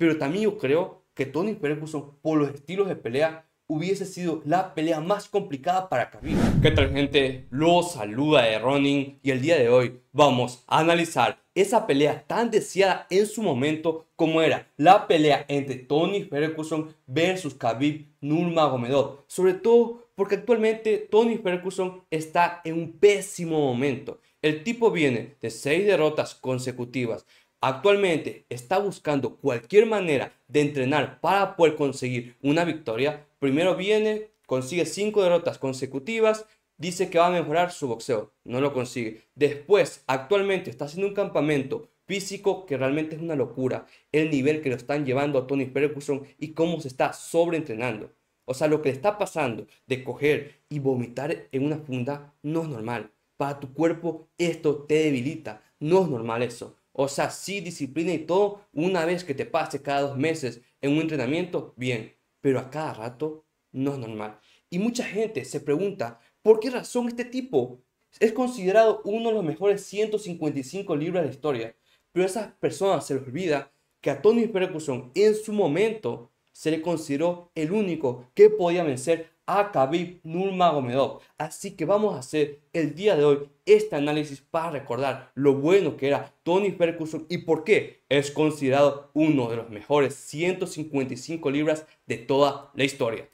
Pero también yo creo que Tony Ferguson, por los estilos de pelea, hubiese sido la pelea más complicada para Khabib. ¿Qué tal gente? lo saluda de Ronin y el día de hoy vamos a analizar esa pelea tan deseada en su momento como era la pelea entre Tony Ferguson versus Khabib Nurmagomedov. Sobre todo porque actualmente Tony Ferguson está en un pésimo momento. El tipo viene de seis derrotas consecutivas, actualmente está buscando cualquier manera de entrenar para poder conseguir una victoria, primero viene, consigue cinco derrotas consecutivas, dice que va a mejorar su boxeo, no lo consigue. Después, actualmente está haciendo un campamento físico que realmente es una locura, el nivel que lo están llevando a Tony Ferguson y cómo se está sobreentrenando. O sea, lo que le está pasando de coger y vomitar en una funda no es normal. Para tu cuerpo esto te debilita, no es normal eso. O sea, sí, disciplina y todo, una vez que te pase cada dos meses en un entrenamiento, bien, pero a cada rato no es normal. Y mucha gente se pregunta, ¿por qué razón este tipo es considerado uno de los mejores 155 libros de la historia? Pero esas personas se les olvida que a Tony Ferguson en su momento se le consideró el único que podía vencer a Khabib Nurmagomedov. Así que vamos a hacer el día de hoy este análisis para recordar lo bueno que era Tony Ferguson y por qué es considerado uno de los mejores 155 libras de toda la historia.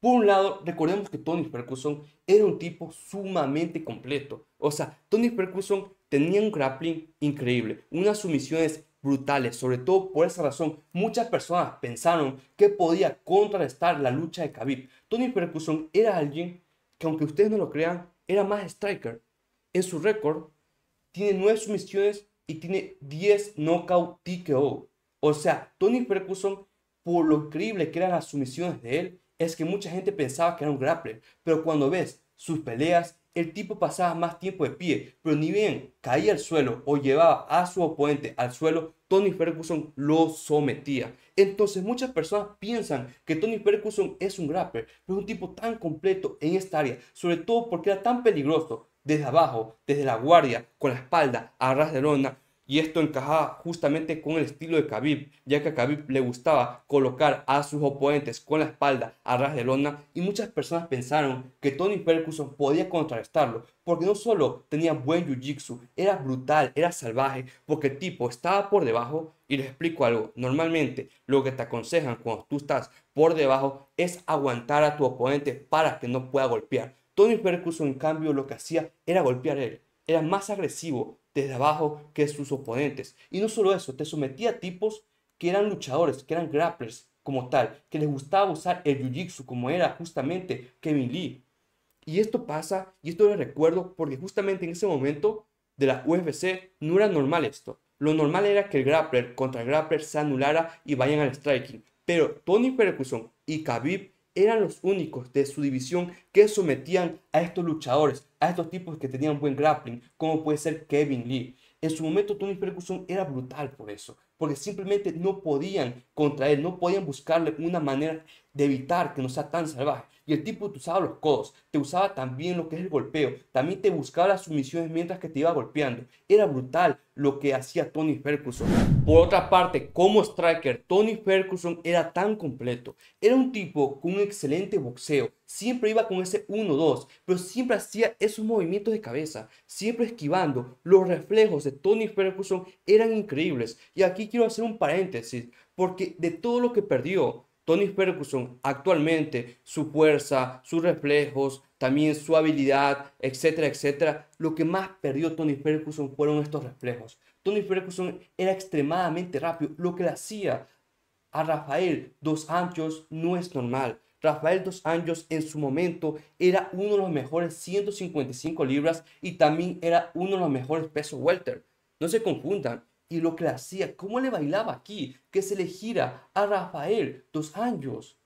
Por un lado, recordemos que Tony Ferguson era un tipo sumamente completo. O sea, Tony Ferguson tenía un grappling increíble, unas sumisiones brutales. Sobre todo por esa razón, muchas personas pensaron que podía contrarrestar la lucha de Khabib. Tony Ferguson era alguien que, aunque ustedes no lo crean, era más striker. En su récord, tiene nueve sumisiones y tiene 10 knockout TKO. O sea, Tony Ferguson, por lo creíble que eran las sumisiones de él, es que mucha gente pensaba que era un grappler. Pero cuando ves sus peleas, el tipo pasaba más tiempo de pie, pero ni bien caía al suelo o llevaba a su oponente al suelo, Tony Ferguson lo sometía. Entonces muchas personas piensan que Tony Ferguson es un grapper, pero es un tipo tan completo en esta área, sobre todo porque era tan peligroso desde abajo, desde la guardia, con la espalda, a ras de lona, y esto encajaba justamente con el estilo de Khabib, ya que a Khabib le gustaba colocar a sus oponentes con la espalda a ras de lona y muchas personas pensaron que Tony Ferguson podía contrarrestarlo, porque no solo tenía buen jiu-jitsu, era brutal, era salvaje, porque el tipo estaba por debajo y les explico algo, normalmente lo que te aconsejan cuando tú estás por debajo es aguantar a tu oponente para que no pueda golpear. Tony Ferguson en cambio lo que hacía era golpear a él, era más agresivo, desde abajo que sus oponentes. Y no solo eso, te sometía a tipos que eran luchadores, que eran grapplers como tal, que les gustaba usar el jiu-jitsu como era justamente Kevin Lee. Y esto pasa, y esto lo recuerdo porque justamente en ese momento de la UFC no era normal esto. Lo normal era que el grappler contra el grappler se anulara y vayan al striking. Pero Tony Ferguson y Khabib eran los únicos de su división que sometían a estos luchadores, a estos tipos que tenían buen grappling, como puede ser Kevin Lee. En su momento Tony Ferguson era brutal por eso, porque simplemente no podían contra él, no podían buscarle una manera de evitar que no sea tan salvaje. Y el tipo te usaba los codos, te usaba también lo que es el golpeo, también te buscaba las sumisiones mientras que te iba golpeando. Era brutal lo que hacía Tony Ferguson. Por otra parte, como striker, Tony Ferguson era tan completo. Era un tipo con un excelente boxeo, siempre iba con ese 1-2, pero siempre hacía esos movimientos de cabeza, siempre esquivando. Los reflejos de Tony Ferguson eran increíbles. Y aquí quiero hacer un paréntesis, porque de todo lo que perdió, Tony Ferguson actualmente, su fuerza, sus reflejos, también su habilidad, etcétera, etcétera, lo que más perdió Tony Ferguson fueron estos reflejos. Tony Ferguson era extremadamente rápido, lo que le hacía a Rafael Dos Anjos no es normal. Rafael Dos Anjos en su momento era uno de los mejores 155 libras y también era uno de los mejores pesos welter. No se confundan, y lo que hacía, cómo le bailaba aquí, que se le gira a Rafael dos años.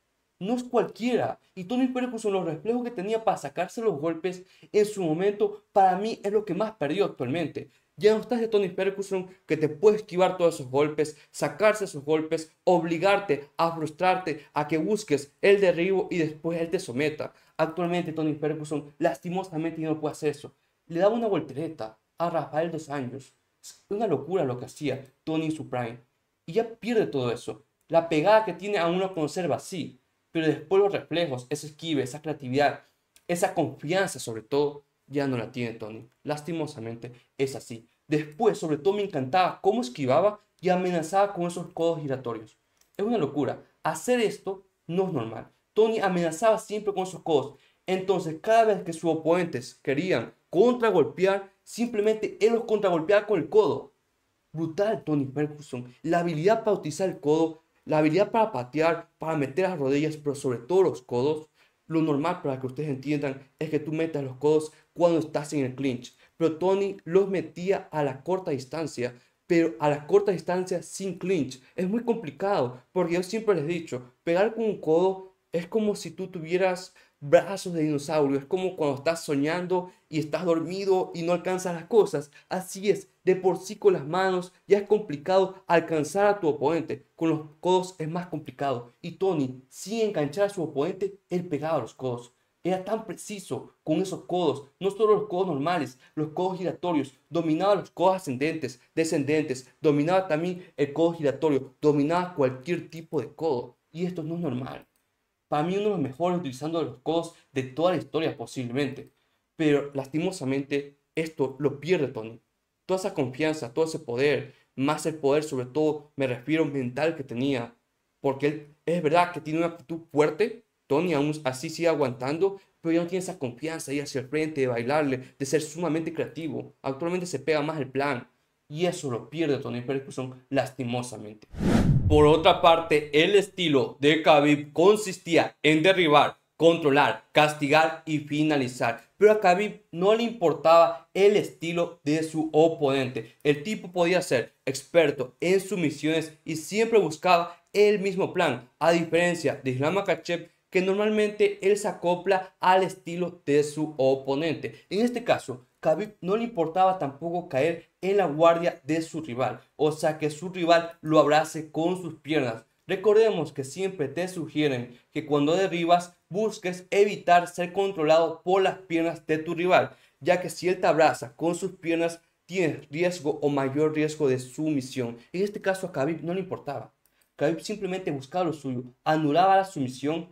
No es cualquiera. Y Tony Pérez los reflejos que tenía para sacarse los golpes en su momento, para mí es lo que más perdió actualmente. Ya no estás de Tony Ferguson que te puede esquivar todos esos golpes, sacarse esos golpes, obligarte a frustrarte, a que busques el derribo y después él te someta. Actualmente Tony Ferguson lastimosamente no puede hacer eso. Le daba una voltereta a Rafael dos años es Una locura lo que hacía Tony en su prime. Y ya pierde todo eso. La pegada que tiene aún lo conserva, sí. Pero después los reflejos, ese esquive, esa creatividad, esa confianza sobre todo, ya no la tiene Tony. Lastimosamente es así. Después, sobre todo, me encantaba cómo esquivaba y amenazaba con esos codos giratorios. Es una locura. Hacer esto no es normal. Tony amenazaba siempre con esos codos. Entonces, cada vez que sus oponentes querían contragolpear, Simplemente él los contragolpeaba con el codo. Brutal Tony Ferguson. La habilidad para utilizar el codo, la habilidad para patear, para meter las rodillas, pero sobre todo los codos. Lo normal para que ustedes entiendan es que tú metas los codos cuando estás en el clinch. Pero Tony los metía a la corta distancia, pero a la corta distancia sin clinch. Es muy complicado, porque yo siempre les he dicho, pegar con un codo es como si tú tuvieras brazos de dinosaurio. Es como cuando estás soñando y estás dormido y no alcanzas las cosas. Así es, de por sí con las manos ya es complicado alcanzar a tu oponente. Con los codos es más complicado. Y Tony, sin enganchar a su oponente, él pegaba los codos. Era tan preciso con esos codos, no solo los codos normales, los codos giratorios, dominaba los codos ascendentes, descendentes, dominaba también el codo giratorio, dominaba cualquier tipo de codo. Y esto no es normal. Para mí uno de los mejores utilizando los codos de toda la historia posiblemente. Pero lastimosamente esto lo pierde Tony. Toda esa confianza, todo ese poder, más el poder sobre todo, me refiero mental que tenía. Porque es verdad que tiene una actitud fuerte, Tony aún así sigue aguantando, pero ya no tiene esa confianza de ir hacia el frente, de bailarle, de ser sumamente creativo. Actualmente se pega más el plan y eso lo pierde Tony Ferguson lastimosamente. Por otra parte, el estilo de Khabib consistía en derribar, controlar, castigar y finalizar. Pero a Khabib no le importaba el estilo de su oponente. El tipo podía ser experto en sus misiones y siempre buscaba el mismo plan, a diferencia de Islam Makhachev que normalmente él se acopla al estilo de su oponente. En este caso, Khabib no le importaba tampoco caer en la guardia de su rival, o sea que su rival lo abrace con sus piernas. Recordemos que siempre te sugieren que cuando derribas busques evitar ser controlado por las piernas de tu rival, ya que si él te abraza con sus piernas tienes riesgo o mayor riesgo de sumisión. En este caso a Khabib no le importaba. Khabib simplemente buscaba lo suyo, anulaba la sumisión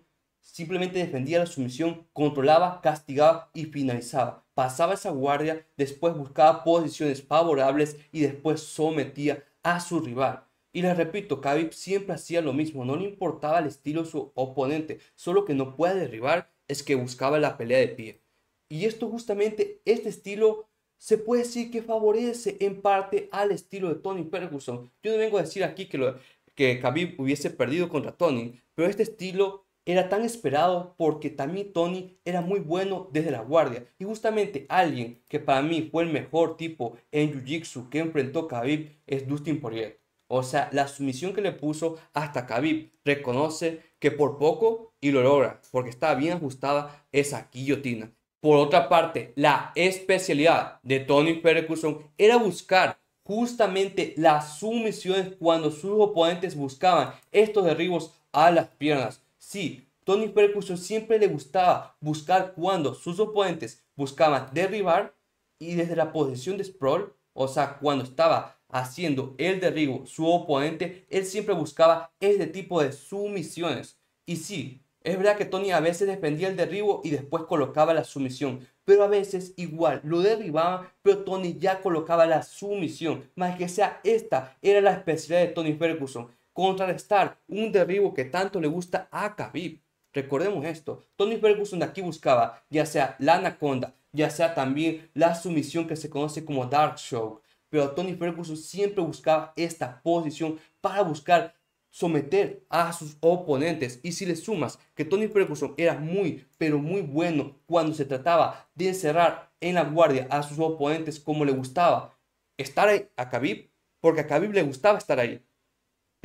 Simplemente defendía la sumisión, controlaba, castigaba y finalizaba. Pasaba esa guardia, después buscaba posiciones favorables y después sometía a su rival. Y les repito, Khabib siempre hacía lo mismo, no le importaba el estilo de su oponente, solo que no puede derribar es que buscaba la pelea de pie. Y esto justamente, este estilo se puede decir que favorece en parte al estilo de Tony Ferguson. Yo no vengo a decir aquí que, lo, que Khabib hubiese perdido contra Tony, pero este estilo era tan esperado porque también Tony era muy bueno desde la guardia. Y justamente alguien que para mí fue el mejor tipo en Jiu-Jitsu que enfrentó Khabib es Dustin Poirier. O sea, la sumisión que le puso hasta Khabib reconoce que por poco y lo logra, porque estaba bien ajustada esa guillotina. Por otra parte, la especialidad de Tony Ferguson era buscar justamente las sumisiones cuando sus oponentes buscaban estos derribos a las piernas. Sí, Tony Ferguson siempre le gustaba buscar cuando sus oponentes buscaban derribar y desde la posición de sprawl, o sea, cuando estaba haciendo el derribo su oponente, él siempre buscaba ese tipo de sumisiones. Y sí, es verdad que Tony a veces defendía el derribo y después colocaba la sumisión, pero a veces igual lo derribaba pero Tony ya colocaba la sumisión, más que sea esta era la especialidad de Tony Ferguson contrarrestar un derribo que tanto le gusta a Khabib. Recordemos esto, Tony Ferguson aquí buscaba ya sea la anaconda, ya sea también la sumisión que se conoce como dark show, pero Tony Ferguson siempre buscaba esta posición para buscar someter a sus oponentes. Y si le sumas que Tony Ferguson era muy, pero muy bueno cuando se trataba de encerrar en la guardia a sus oponentes como le gustaba estar ahí a Khabib, porque a Khabib le gustaba estar ahí.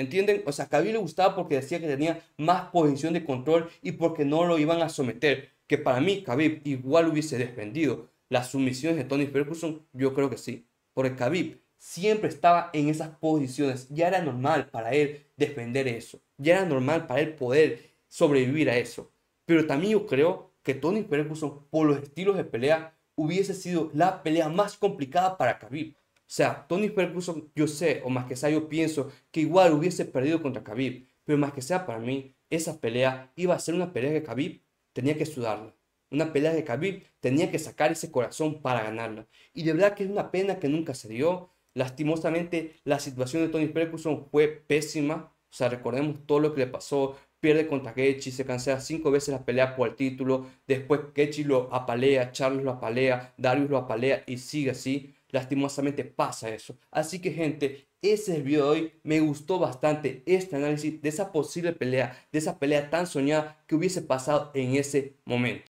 ¿Entienden? O sea, Khabib le gustaba porque decía que tenía más posición de control y porque no lo iban a someter. Que para mí, Khabib igual hubiese defendido las sumisiones de Tony Ferguson. Yo creo que sí. Porque Khabib siempre estaba en esas posiciones. Ya era normal para él defender eso. Ya era normal para él poder sobrevivir a eso. Pero también yo creo que Tony Ferguson, por los estilos de pelea, hubiese sido la pelea más complicada para Khabib. O sea, Tony Ferguson, yo sé, o más que sea, yo pienso que igual hubiese perdido contra Khabib, pero más que sea para mí, esa pelea iba a ser una pelea que Khabib tenía que sudarla. Una pelea que Khabib tenía que sacar ese corazón para ganarla. Y de verdad que es una pena que nunca se dio. Lastimosamente, la situación de Tony Ferguson fue pésima. O sea, recordemos todo lo que le pasó. Pierde contra Gechi, se cancela cinco veces la pelea por el título. Después Gechi lo apalea, Charles lo apalea, Darius lo apalea y sigue así. Lastimosamente pasa eso. Así que gente, ese es el video de hoy. Me gustó bastante este análisis de esa posible pelea, de esa pelea tan soñada que hubiese pasado en ese momento.